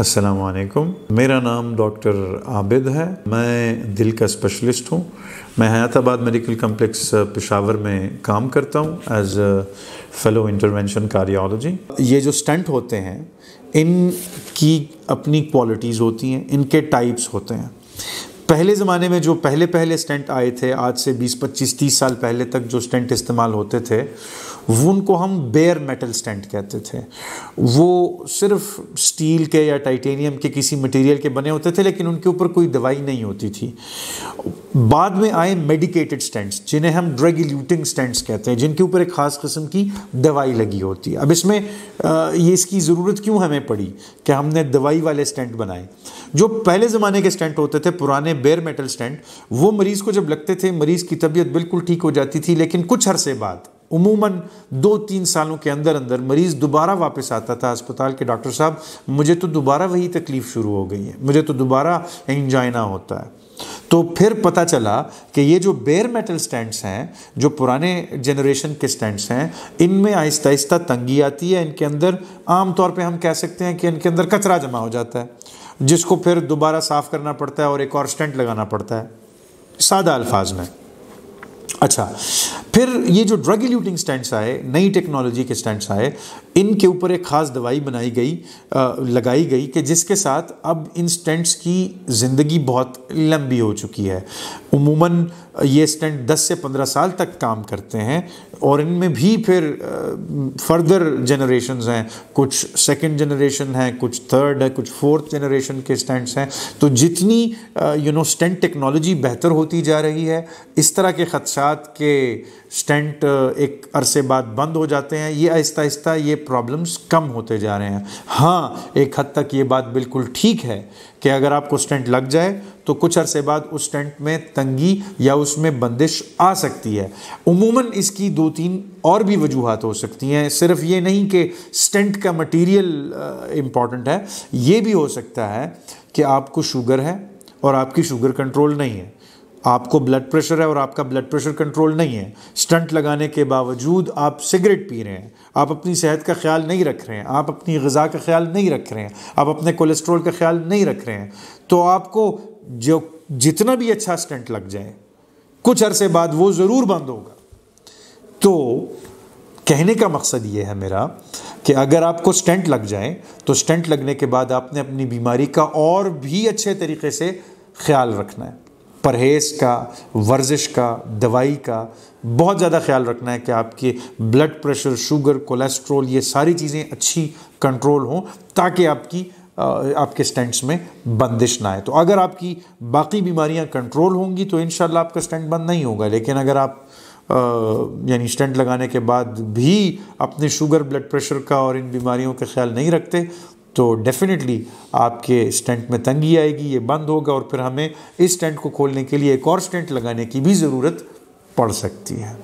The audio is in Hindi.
असलकम मेरा नाम डॉक्टर आबिद है मैं दिल का स्पेशलिस्ट हूँ मैं हयाताबाद मेडिकल कम्प्लेक्स पेशावर में काम करता हूँ एज फेलो इंटरवेंशन कार्डियोलॉजी ये जो स्टंट होते हैं इन की अपनी क्वालिटीज़ होती हैं इनके टाइप्स होते हैं पहले ज़माने में जो पहले पहले स्टेंट आए थे आज से 20 25 30 साल पहले तक जो स्टेंट इस्तेमाल होते थे उनको हम बेयर मेटल स्टेंट कहते थे वो सिर्फ स्टील के या टाइटेनियम के किसी मटेरियल के बने होते थे लेकिन उनके ऊपर कोई दवाई नहीं होती थी बाद में आए मेडिकेटेड स्टेंट्स जिन्हें हम ड्रग इल्यूटिंग स्टेंट्स कहते हैं जिनके ऊपर एक ख़ास किस्म की दवाई लगी होती है अब इसमें ये इसकी ज़रूरत क्यों हमें पड़ी कि हमने दवाई वाले स्टेंट बनाए जो पहले ज़माने के स्टेंट होते थे पुराने बेयर मेटल स्टेंट वो मरीज़ को जब लगते थे मरीज़ की तबीयत बिल्कुल ठीक हो जाती थी लेकिन कुछ अरसे बाद उमूमन दो तीन सालों के अंदर अंदर मरीज़ दोबारा वापस आता था अस्पताल के डॉक्टर साहब मुझे तो दोबारा वही तकलीफ़ शुरू हो गई है मुझे तो दोबारा एंजाइना होता है तो फिर पता चला कि ये जो बेयर मेटल स्टैंड्स हैं जो पुराने जनरेशन के स्टैंड्स हैं इनमें आहिस्ता आहिस्ता तंगी आती है इनके अंदर आम तौर पे हम कह सकते हैं कि इनके अंदर कचरा जमा हो जाता है जिसको फिर दोबारा साफ़ करना पड़ता है और एक और स्टैंड लगाना पड़ता है सादा अल्फाज में अच्छा फिर ये जो ड्रग एल्यूटिंग स्टैंड्स आए नई टेक्नोलॉजी के स्टैंड्स आए इनके ऊपर एक ख़ास दवाई बनाई गई आ, लगाई गई कि जिसके साथ अब इन स्टेंट्स की ज़िंदगी बहुत लंबी हो चुकी है उमूमन ये स्टेंट 10 से 15 साल तक काम करते हैं और इनमें भी फिर फर्दर जनरेशन हैं कुछ सेकेंड जनरेशन हैं कुछ थर्ड है कुछ फोर्थ जनरेशन के स्टेंट्स हैं तो जितनी यू नो स्टेंट टेक्नोलॉजी बेहतर होती जा रही है इस तरह के ख़त साथ के स्टेंट एक अरसे बाद बंद हो जाते हैं ये आहिस्ता आहिस्ता ये प्रॉब्लम्स कम होते जा रहे हैं हाँ एक हद तक ये बात बिल्कुल ठीक है कि अगर आपको स्टेंट लग जाए तो कुछ अरसे बाद उस स्टेंट में तंगी या उसमें बंदिश आ सकती है उमूमन इसकी दो तीन और भी वजूहत हो सकती हैं सिर्फ ये नहीं कि स्टेंट का मटीरियल इम्पॉर्टेंट है ये भी हो सकता है कि आपको शुगर है और आपकी शुगर कंट्रोल नहीं है आपको ब्लड प्रेशर है और आपका ब्लड प्रेशर कंट्रोल नहीं है स्टंट लगाने के बावजूद आप सिगरेट पी रहे हैं आप अपनी सेहत का ख्याल नहीं रख रहे हैं आप अपनी गज़ा का ख्याल नहीं रख रहे हैं आप अपने कोलेस्ट्रॉल का ख्याल नहीं रख रहे हैं तो आपको जो जितना भी अच्छा स्टंट लग जाए कुछ अरसे बाद वो ज़रूर बंद होगा तो कहने का मकसद ये है मेरा कि अगर आपको स्टेंट लग जाए तो स्टेंट लगने के बाद आपने अपनी बीमारी का और भी अच्छे तरीके से ख्याल रखना है परहेज़ का वर्जिश का दवाई का बहुत ज़्यादा ख्याल रखना है कि आपके ब्लड प्रेशर शुगर कोलेस्ट्रॉल ये सारी चीज़ें अच्छी कंट्रोल हों ताकि आपकी आपके स्टेंट्स में बंदिश ना आए तो अगर आपकी बाकी बीमारियां कंट्रोल होंगी तो इन आपका स्टेंट बंद नहीं होगा लेकिन अगर आप यानी स्टेंट लगाने के बाद भी अपने शुगर ब्लड प्रेशर का और इन बीमारियों का ख्याल नहीं रखते तो डेफिनेटली आपके स्टेंट में तंगी आएगी ये बंद होगा और फिर हमें इस स्टेंट को खोलने के लिए एक और स्टेंट लगाने की भी ज़रूरत पड़ सकती है